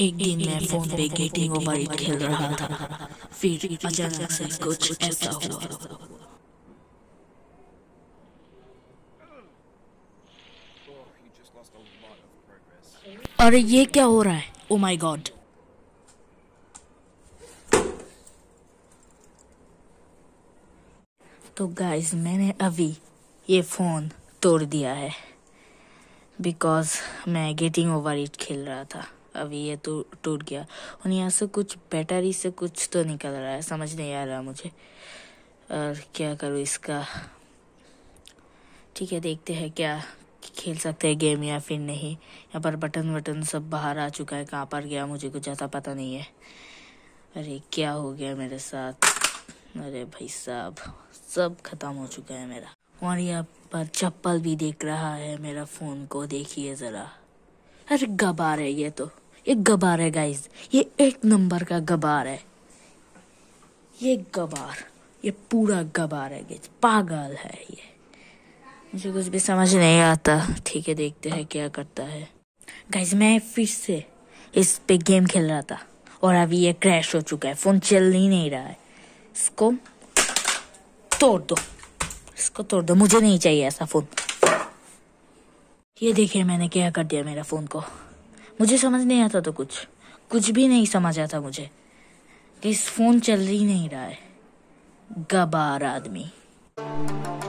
एक दिन मैं फोन पे गेटिंग ओवर इट खेल रहा था फिर अचानक से कुछ ऐसा हुआ अरे ये क्या हो रहा है ओ माय गॉड तो गाइस मैंने अभी ये फ़ोन तोड़ दिया है बिकॉज़ मैं गेटिंग ओवर इट खेल रहा था अब ये तो टूट गया और यहाँ से कुछ बैटरी से कुछ तो निकल रहा है समझ नहीं आ रहा मुझे और क्या करूँ इसका ठीक है देखते हैं क्या खेल सकते हैं गेम या फिर नहीं यहाँ पर बटन वटन सब बाहर आ चुका है कहाँ पर गया मुझे कुछ ज़्यादा पता नहीं है अरे क्या हो गया मेरे साथ अरे भाई साहब सब खत्म हो चुका है मेरा और यहाँ पर चप्पल भी देख रहा है मेरा फ़ोन को देखिए ज़रा अरे गबार है ये तो ये गबार है गाइस ये एक नंबर का गबार है ये गबार ये पूरा गबार है गाइस पागल है ये मुझे कुछ भी समझ नहीं आता ठीक है देखते हैं क्या करता है गाइस मैं फिर से इस पे गेम खेल रहा था और अभी ये क्रैश हो चुका है फ़ोन चल ही नहीं रहा है इसको तोड़ दो इसको तोड़ दो मुझे नहीं चाहिए ऐसा फ़ोन ये देखिए मैंने क्या कर दिया मेरा फ़ोन को मुझे समझ नहीं आता तो कुछ कुछ भी नहीं समझ आता मुझे कि इस फोन चल ही नहीं रहा है गबार आदमी